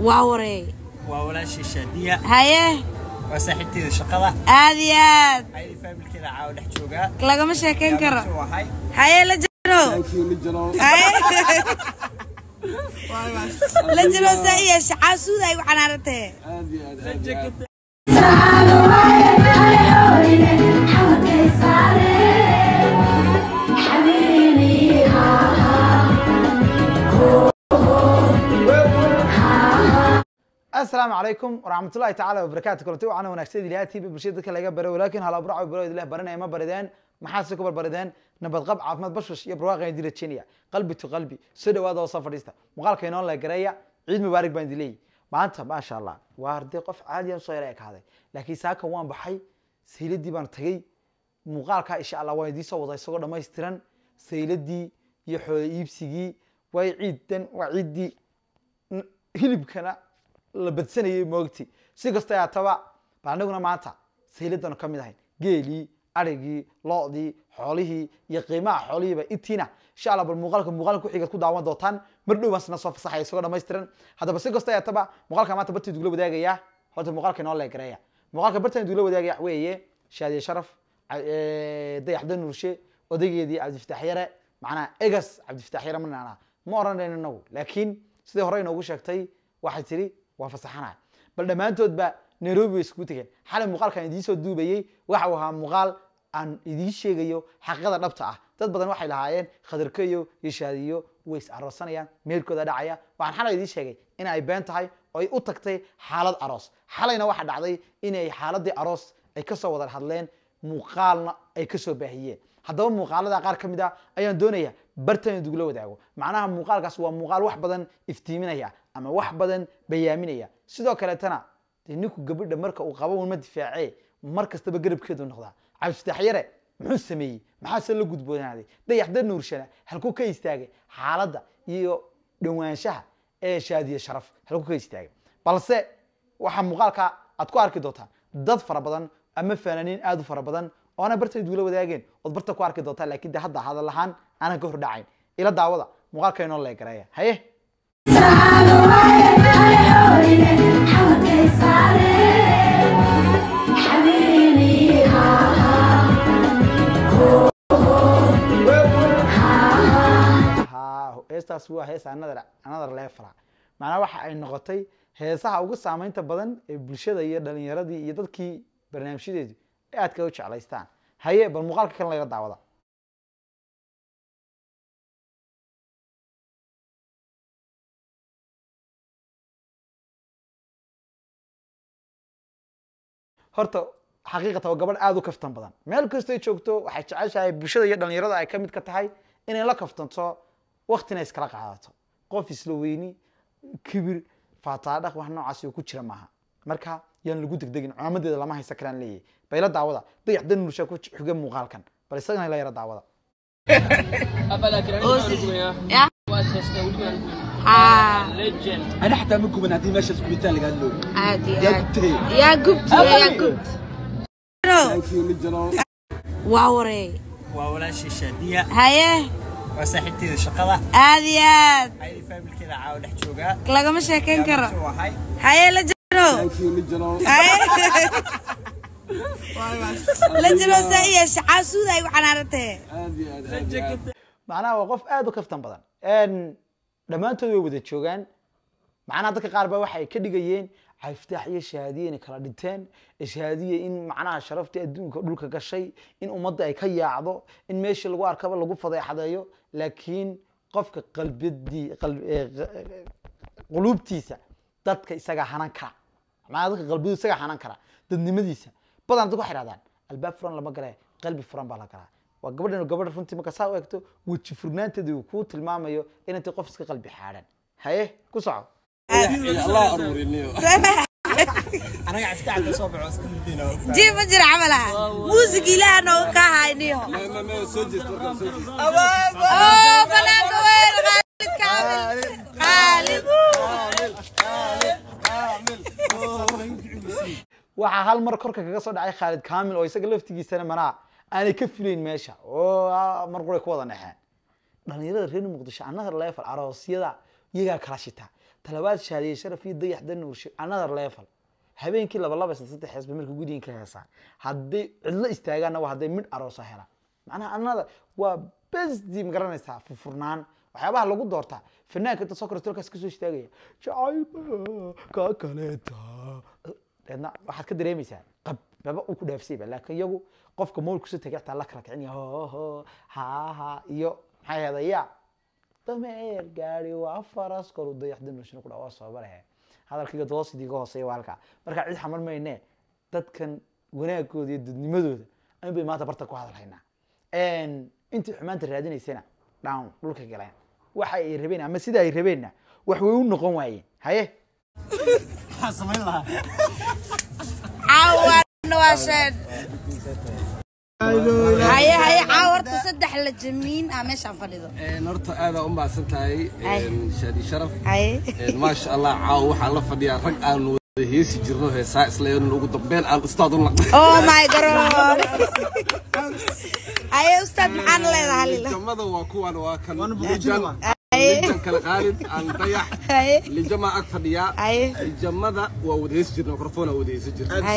واوري واولا شيشادية هايه وصاحبتي شقضة هذه هاد هاي فامل كذا عاود حجوقة لا ما شاكين كرة هيا لجرو هيا لجرو لجرو سايش عاسودة وحنا رتي هذه هذه asalaamu calaykum waraxmatullahi tacala wabarakaatu kulanti waxaana wanaagsan ilaatiiba bulshada dadka laga baro walaakin halabracu baro ilah baranaya ma barideen maxaase ku barbarideen nabadqab caafimaad bashush iyo barwaaqa idin rajeynaya qalbi tu qalbi soo dhawaada oo soo fadhiista muuqaalka inoo la ciid mubaarak baan idin leeyahy maanta maasha allah waa arday qof caadiyan soo yara ekaaday laakiin saaka waan baxay sayladii baan tagay muuqaalka insha allah waan idiin soo wada isagoo dhammaystiran sayladii iyo xoolo iibsigii way ciid waa ciiddii hilibkana la badsanayay moogti si kastoo ataba ba aniguna maanta sahilidanu ka mid ahayn geelii arigii loodii xoolihii iyo qiimaha xoolihiiba intiina insha alla bal muuqaalka muuqaalka kuxigaad ku daawan doontaan mar dhow baan sina soo fasaxaya isagoo dhammaystiran haddaba si kastoo ataba muuqaalka maanta bartaydu ula wadaagaya horta muuqaalka inoo leegareeya muuqaalka bartaydu ula wadaagaya weeye shaadiye sharaf e, dayaxda nuurshe odaygeedii cabdifataax yare macnaa egas cabdifataax yare ma naanaa ma oranayno inagu laakiin sidii hore inoogu sheegtay waxay tiri waa fasaxanaya bal dhammaantood ba nairobi way isugu tegeen xalay muuqaalkan idiinsoo duubayey waxa uu ahaa muuqaal aan idiin sheegayo xaqiiqada dhabta ah dad badan waxay lahaayeen khadarkeyo yeshaadiyo way is aroosanayaan meelkooda dhacaya waxaan xalay idiin sheegay in ay been tahay oo ay u tagtay xaalad aroos xalayna waxaa dhacday inay xaaladii aroos ay kasoo wada hadleen muuqaalna ay kasoo baahiyeen haddaba muuqaaladaa qaar ka mid a ah ayaan doonaya bartan idugula wadaago macnaha muuqaalkaas waa muuqaal wax badan iftiiminaya ama wax badan bayaaminaya sidoo kaleetana dee ninku gabadha marka uu qaba uma difaacee mar kastaba garabkeedu noqdaa cabsitaxyare muxuu sameeyey maxaase la gudboonaaday dayaxda nuurshana halku ka istaagay xaaladda iyo dhawaanshaha ee shaadiye sharaf halku ka istaagay balse waxaa muuqaalka aad ku arki doontaan dad fara badan ama faananiin aada u fara badan oo bartan idugula wadaageen ood barta ku arki doontaan laakiin de hadda hadal ahaan aanan ka hordhacayn ila daawada muuqaalka inoo lee haye heestaas waa hees another another level macnaha waxa ay noqotay heesaha ugu saamaynta badan ee bulshada iyo dhalinyaradii iyo dadkii barnaamijyadeedu aadka u jeclaystaan haye bal muuqaalka kale laga daawada horta xaqiiqata waa gabadh aada u kaftan badan meel kastoy joogto waxay jeceshahay bulshada iyo dhalinyarada ay ka mid ka tahay inay la kaftanto waktina iskala qaadato qof isla weyni kibir faataadhaq wax noocaas ku jira maaha marka yaan lagu degdegin cumaamadeeda lama haysan karaan leeyahy bayla daawada dayax danursha ku xuga muuqaalkan bal isagana la yara daawada آه. انا حتى منكم انا هدي ماشي سكوتان اللي قال له عادي يا قبتي يا قبتي يا قبت واوري واوري شاديه هاي وصاحبتي شقضة هذه هاد هاي فاهم كذا عاود حتشوكا كلا ما شاكين كرا هاي لجرو هاي لجرو هاي لجرو سايش عاسو أي وحنا رتي معناها وقف آدو كفتن بدن dhammaantood way wada joogaan macnaha dadka qaar ba waxay ka dhigayeen cayiftaax iyo shahaadiye inay kala dhinteen shahaadiye in macnaha sharaftii adduunka dhulka gashay in ummadda ay ka yaacdo in meeshii lagu arkaba lagu fadeexadeeyo laakiin qofka qalbidii eh, eh, quluubtiisa dadka isagaa hanan kara macnaha dadka qalbidu isagaa hanan kara dadnimadiisa badana dadku waxay dhahdaan albaab furan lama gale qalbi furan baa la galaa وقبلنا وقبل رفنتي مكسا وقتو وتشفرنانت دي وكوت المامة يو إن توقف قفص قلبي حارا هاي كسعة الله أنا قاعد أفتح على صوب عوس كل دينا جي مجرى عملها موسيقى لنا وكهاي نيو ما ما ما سجد أبا أبا فلا دوير غالي كامل غالي وها هالمر كركك قصد عي خالد كامل أو يسجل في تجي سنة مناع aanay ka filayn meesha oo mar quray ku wada naxeen dhalinyarada reer muqdisho another level aroosyada iyagaa kala shita talabaad shaadiye sharaf iyo dayax danuurshe another level habeenkii laba saddex saddex marka guddigan ka heesaan hadday cidlo istaagaanna waa hadday midh aroosa helaan macnaha anada waa besdi ma garanaysaa furfurnaan waxyaabaha lagu doortaa fanaanka inta soo koraysa kasoo istaagaya jacayba ka kaleeta waxaad ka dareemaysaa maba u ku dhaafsiiba laakin iyagu qofka mawlkusu tagay ataa la karakicin hoho haha iyo maxay hada ya dameer gaari waa faras koru dayaxdinashina ku dha waa soobalehe hadalkaiga doosidga hooseeya waalkaa marka cid xamar mayne dadkan wanaagooda iyo dadnimadooda an bay maanta barta ku hadalhaynaa intii xumaanta raadinaysana dhaan dhulka galeen waxa ay rabeen ama sida ay rabeenna wax way u noqon waayeen haye maxaa samayn lahaa كنا واشاد هاي هاي عاورت صدح للجمين أمش آه، عن فريضة نرت هذا أم بعسنت هاي إيه، شادي شرف إيه، ما شاء الله عاوح على فديا رج أنا هيس جروه ساعة سليون لو قد بين على الأستاذ الله أوه ماي جاد هاي أستاذ محمد الله هلا كم هذا واكو أنا واكل ninkan khaalid aan dayax lijamaa ag fadhiyaa lijamada waa wadaysi jirna mikrofon aa wadaysi jirta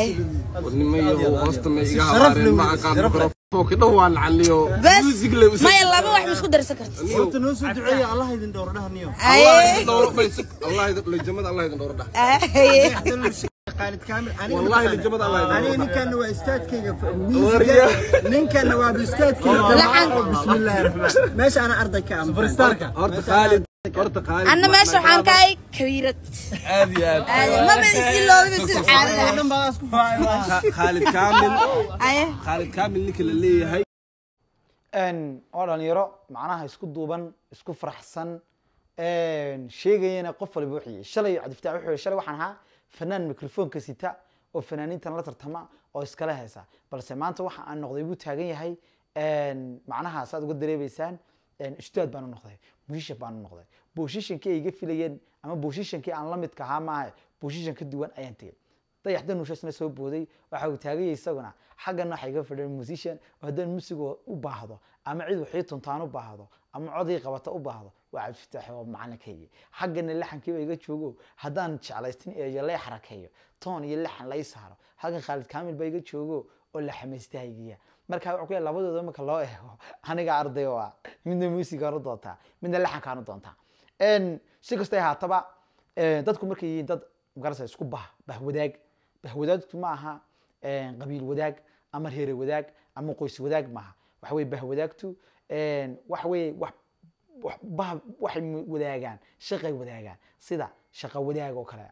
warnimayo hoosta may iga habaareen ma aqaan mikrofon وكده وان عليو بس ما يلا ما واحد مسكو درس كرت انت نوسو دعيه الله يدين دور دهنيو الله يدين دور بيسك الله يدين لجمد الله يدين دور ده خالد كامل انا والله اللي الله يبارك كي كي لحن بسم الله الرحمن الرحيم ماشي انا ارضك كامل سوبر ارض خالد ارض خالد انا ماشي وحان كاي كبيرت عادي ما بدي لو خالد كامل ايه خالد كامل نك اللي ليهي ان dhalinyaro macnaha isku duuban isku faraxsan ان qof walba wixii shalay cabdifataax wuxuu shalay waxaan وحنها fanaan microfoonka sita oo fanaaniintan la tartama oo iskala heesa balse maanta waxa aan noqday buu taagan yahay macnaha saad uga dareemeysaan ishtaad baan u noqday buushisha baan u noqday buushishankii ay iga filayeen ama buushishankii aan la ahaa maaha buushishan ka duwan ayaan tegey dayax danuushaasna soo booday waxa uu taagaya isaguna xaggana waxa iga fadhiyan musician oo haddaan musigo u baahdo ama cid waxii tuntaan u baahdo ama codii qabata u baahdo waa cabdifitaax oo macallinkaygi xaggana laxankiiba iga joogo haddaan jeclaystin eeyo lay xarakeeyo toon iyo laxan lay saaro halkan khaalid kaamil ba iga joogo oo la xamaystahaygiya marka wuxuu kuya labadooda marka loo eego aniga arday oo ah midna muusigaan u doontaa midna laxankaan u doontaa si kastay haataba dadku markay yihiin dad magarasa isku bah bah wadaag bah wadaagtu ma aha qabiil wadaag ama reere wadaag ama qoys wadaag maaha waxa weye bah wadaagtu waxa weye wax waxay wadaagaan shaqay wadaagaan sida shaqo wadaag oo kale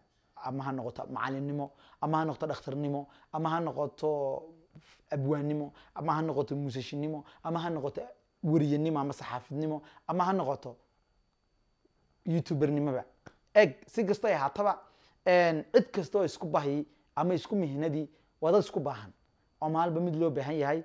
ama ha noqoto macalinnimo ama ha noqoto dhakhtarnimo ama ha noqoto abwaannimo ama ha noqoto muusashinimo ama ha noqoto weriyanimo ama saxaafidnimo ama ha noqoto youtubernimoba eg si kastoo ahaataba cid kasta isku bahi ama isku mihnadii waa dad isku baahan oo maalba mid loo baahan yahay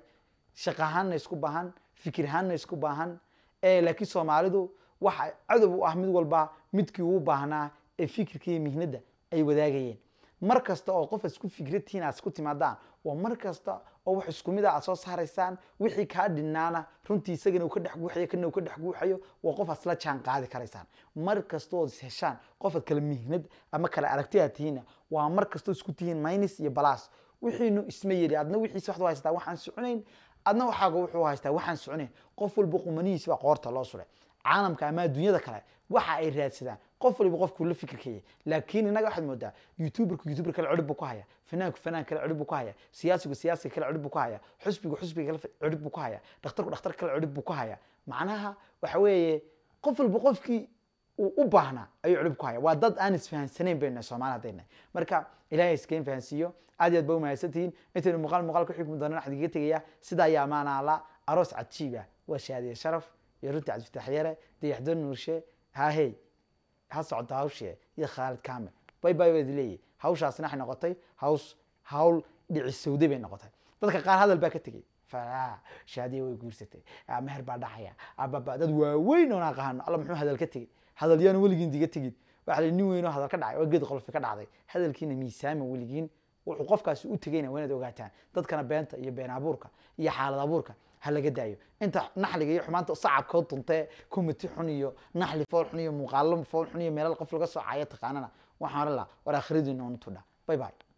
shaqahaanna isku baahan fikirhaanna isku baahan laakiin soomaalidu waxa cadob u ah mid walba midkii uu baahnaa ee fikirka iyo ay wadaagayeen mar kasta oo qof isku fikradtihiin aad timaadaan waa mar kasta oo wax isku a ah aad soo saaraysaan wixii kaa dhinnaana runtii isagana uu ka dhexguuxayo kana uu ka dhexguuxayo waa qof aad isla jaan qaadi karaysaan mar kasta ood is heshaan qof mihnad ama kala aragti aad tihiinna waa mar kastoo isku tihiin minus iyo balas wixiinu isma yeli adna wixiis waxad haysataa waxaan soconayn adna waxaaga wuxuu haystaa waxaan soconayn qof walba qumanihiis baa qoorta loo suray caalamka ama adduunyada kale waxa ay raadsadaan qof waliba qofkuu la fikirkayay laakiin innaga waxaad moodaa youtuberku youtuber kale codhib buu ku haya fanaanku fanaan kale codhib buu ku haya siyaasigu siyaasiga kale codhib buu ku haya xusbigu xusbiga kale codhib buu ku haya dhakhtarku dhakhtar kale codhib buu ku haya macnaha waxa weeye qof walba qofkii uu u baahnaa ayuu culub ku haya waa dad aan isfahansanayn bayna somaali hadaynahay marka ilahay iska infahansiiyo aad iyaad ba umahadsantihiin intaynu muuqaal muuqaal ku xigmi doonaan waxaan tegaya sidaa ayaa maanaala aroos cajiib waa shahaadiye sharaf iyo runtii cabdifatax yare dayaxdoon nuurshe haahey ha socota hawshee iyo khaalid kaame bay bay waad leeyihi hawshaasna waxay noqotay haws hawl dhicisowday bay noqotay dadka qaar hadal baa ka tegay shahaadiye way guursatay meher baa dhacaya dad waaweyn oon aqaano alla muxuu hadal ka tegay hadalyaanu weligiin diga tegin waxa la nin weynoo hadal ka dhacay oo geed qolfi ka dhacday hadalkiina miisaama weligiin wuxuu qofkaasi u tegayna waa inaad ogaataan dadkana beenta iyo been abuurka iyo xaalad abuurka ha laga daayo inta naxliga iyo xumaanta sacabkoo tuntee komiti xun iyo naxli fool xun iyo muuqaalo fool xun iyo meelal qof laga soo caayo taqaanana waxaan oran lahaa war akhridiina unutudha bye